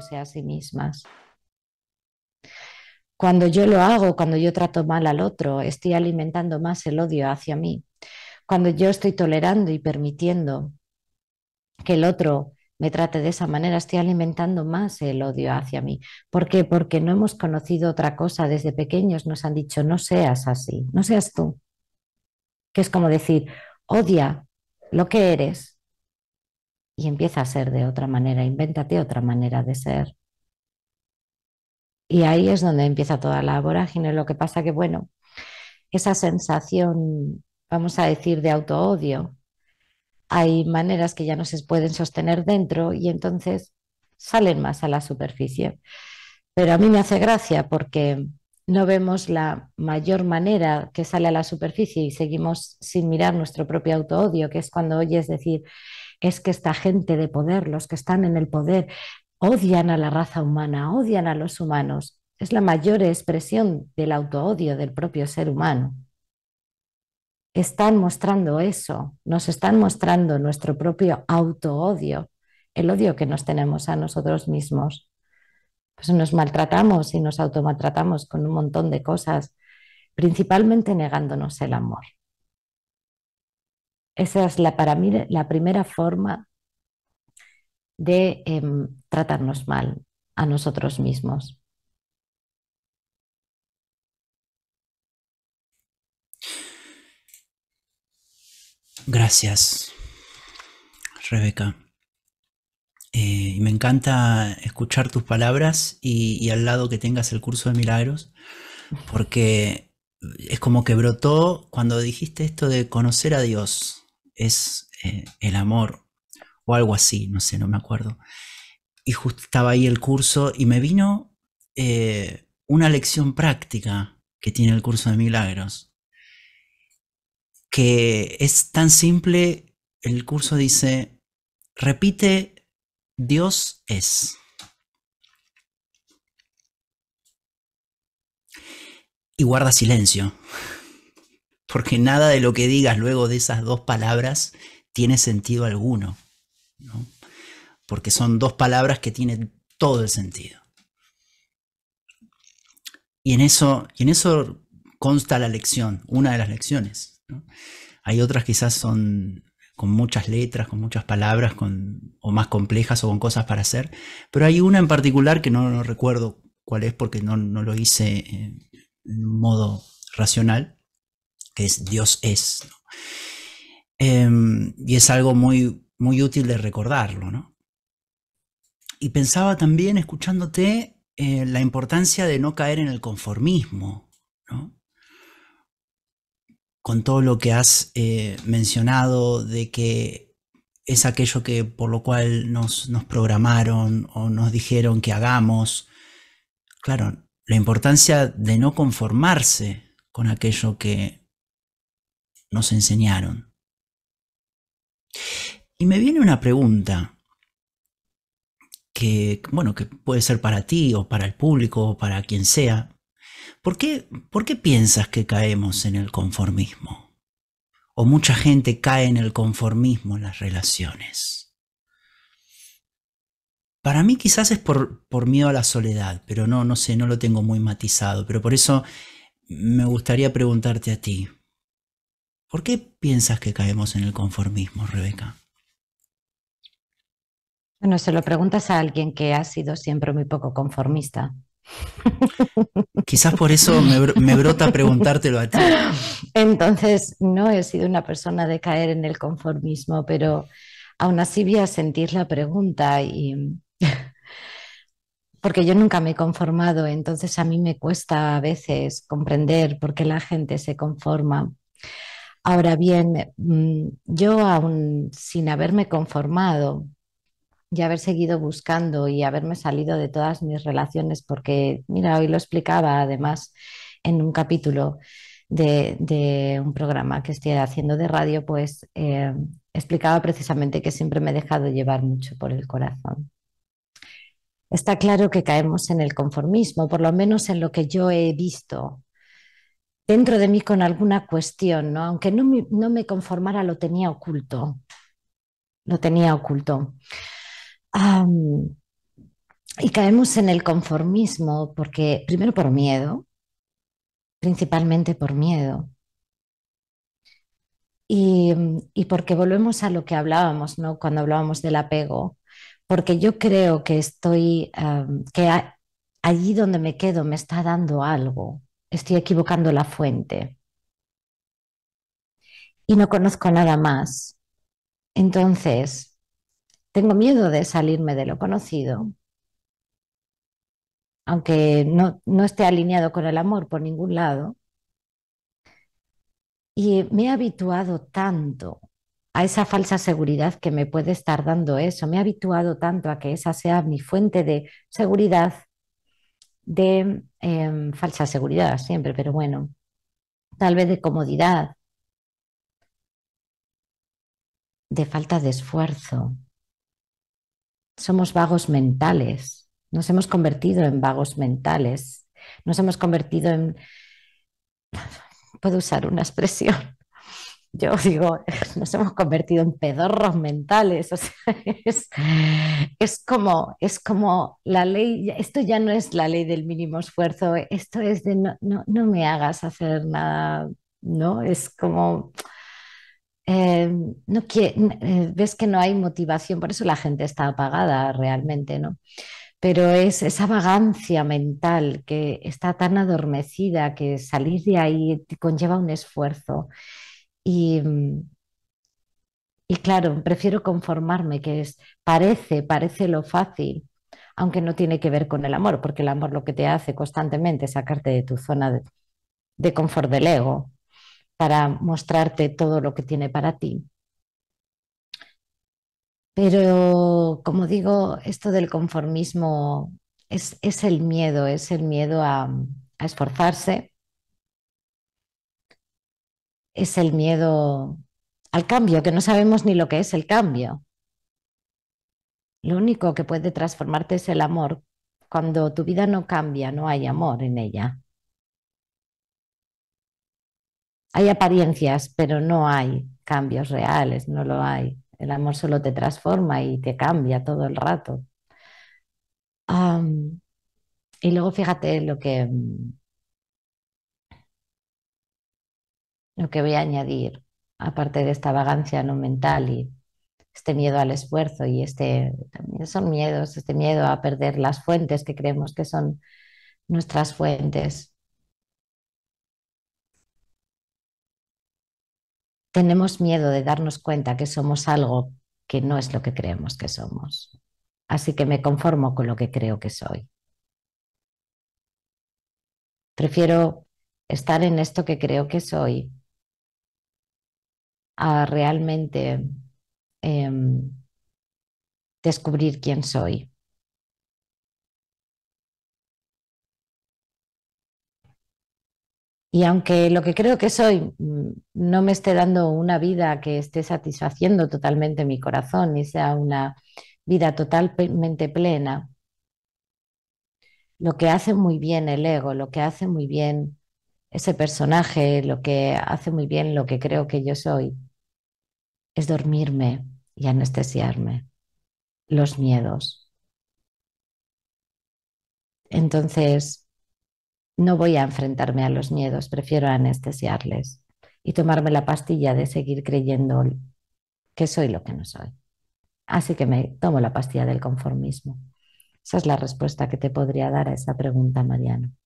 sea a sí mismas. Cuando yo lo hago, cuando yo trato mal al otro, estoy alimentando más el odio hacia mí. Cuando yo estoy tolerando y permitiendo que el otro me trate de esa manera, estoy alimentando más el odio hacia mí. ¿Por qué? Porque no hemos conocido otra cosa. Desde pequeños nos han dicho, no seas así, no seas tú. Que es como decir, odia lo que eres y empieza a ser de otra manera, invéntate otra manera de ser. Y ahí es donde empieza toda la vorágine. Lo que pasa que, bueno, esa sensación, vamos a decir, de autoodio, hay maneras que ya no se pueden sostener dentro y entonces salen más a la superficie. Pero a mí me hace gracia porque no vemos la mayor manera que sale a la superficie y seguimos sin mirar nuestro propio auto-odio, que es cuando oyes decir, es que esta gente de poder, los que están en el poder, odian a la raza humana, odian a los humanos. Es la mayor expresión del autoodio del propio ser humano. Están mostrando eso, nos están mostrando nuestro propio autoodio, el odio que nos tenemos a nosotros mismos. Pues nos maltratamos y nos automaltratamos con un montón de cosas, principalmente negándonos el amor. Esa es la, para mí la primera forma de em, tratarnos mal a nosotros mismos. Gracias, Rebeca. Eh, me encanta escuchar tus palabras y, al lado que tengas el curso de milagros, porque es como que brotó cuando dijiste esto de conocer a Dios, es eh, el amor o algo así, no sé, no me acuerdo. Y justo estaba ahí el curso y me vino eh, una lección práctica que tiene el curso de milagros, que es tan simple, el curso dice, repite, Dios es. Y guarda silencio porque nada de lo que digas luego de esas dos palabras tiene sentido alguno, porque son dos palabras que tienen todo el sentido. Y en eso, en eso consta la lección, una de las lecciones. Hay otras quizás son con muchas letras, con muchas palabras, con, o más complejas o con cosas para hacer, pero hay una en particular que no, recuerdo cuál es porque no, no lo hice eh, en modo racional, que es Dios es. Em, y es algo muy, muy útil de recordarlo. ¿no? Y pensaba también, escuchándote, eh, la importancia de no caer en el conformismo, con todo lo que has eh, mencionado de que es aquello que por lo cual nos, nos programaron o nos dijeron que hagamos. Claro, la importancia de no conformarse con aquello que nos enseñaron. Y me viene una pregunta que, bueno, que puede ser para ti o para el público o para quien sea. ¿Por qué, piensas que caemos en el conformismo? O mucha gente cae en el conformismo en las relaciones. Para mí quizás es por, por miedo a la soledad, pero no, no sé, no lo tengo muy matizado. Pero por eso me gustaría preguntarte a ti, ¿Por qué piensas que caemos en el conformismo, Rebeca? Bueno, se lo preguntas a alguien que ha sido siempre muy poco conformista. Quizás por eso me, brota preguntártelo a ti. Entonces, no he sido una persona de caer en el conformismo, pero aún así voy a sentir la pregunta y porque yo nunca me he conformado, entonces a mí me cuesta a veces comprender por qué la gente se conforma Ahora bien, mm, yo aún sin haberme conformado y haber seguido buscando y haberme salido de todas mis relaciones, porque, mira, hoy lo explicaba además en un capítulo de, un programa que estoy haciendo de radio, pues eh, explicaba precisamente que siempre me he dejado llevar mucho por el corazón. Está claro que caemos en el conformismo, por lo menos en lo que yo he visto dentro de mí con alguna cuestión, ¿no? aunque no me, conformara, lo tenía oculto. Lo tenía oculto. y caemos en el conformismo porque, primero por miedo, principalmente por miedo. Y, porque volvemos a lo que hablábamos, ¿no? Cuando hablábamos del apego, porque yo creo que estoy, que allí donde me quedo me está dando algo, estoy equivocando la fuente. Y no conozco nada más. Entonces, tengo miedo de salirme de lo conocido, aunque no, esté alineado con el amor por ningún lado. Y me he habituado tanto a esa falsa seguridad que me puede estar dando eso. Me he habituado tanto a que esa sea mi fuente de seguridad, de Em, falsa seguridad siempre, pero bueno, tal vez de comodidad, de falta de esfuerzo. Somos vagos mentales, nos hemos convertido en vagos mentales, nos hemos convertido en... Puedo usar una expresión yo digo, nos hemos convertido en pedorros mentales. es, como, es como la ley, esto ya no es la ley del mínimo esfuerzo, esto es de no, me hagas hacer nada, ¿no? Es como, em, no eh, ves que no hay motivación, por eso la gente está apagada realmente, ¿no? Pero es esa vagancia mental que está tan adormecida que salir de ahí conlleva un esfuerzo y, claro, prefiero conformarme, que es, parece, parece lo fácil, aunque no tiene que ver con el amor, porque el amor lo que te hace constantemente es sacarte de tu zona de, confort del ego para mostrarte todo lo que tiene para ti. Pero, como digo, esto del conformismo es, es el miedo, es el miedo a, a esforzarse, es el miedo al cambio, que no sabemos ni lo que es el cambio. Lo único que puede transformarte es el amor. Cuando tu vida no cambia, no hay amor en ella. Hay apariencias, pero no hay cambios reales, no lo hay. El amor solo te transforma y te cambia todo el rato. y luego fíjate lo que, lo que voy a añadir, aparte de esta vagancia no mental y este miedo al esfuerzo y este, también son miedos, este miedo a perder las fuentes que creemos que son nuestras fuentes. Tenemos miedo de darnos cuenta que somos algo que no es lo que creemos que somos. Así que me conformo con lo que creo que soy. Prefiero estar en esto que creo que soy a realmente em, descubrir quién soy. Y aunque lo que creo que soy mm, no me esté dando una vida que esté satisfaciendo totalmente mi corazón y sea una vida totalmente plena, lo que hace muy bien el ego, lo que hace muy bien ese personaje, lo que hace muy bien lo que creo que yo soy, es dormirme y anestesiarme los miedos. Entonces, no voy a enfrentarme a los miedos, prefiero anestesiarles y tomarme la pastilla de seguir creyendo que soy lo que no soy. Así que me tomo la pastilla del conformismo. Esa es la respuesta que te podría dar a esa pregunta, Mariano.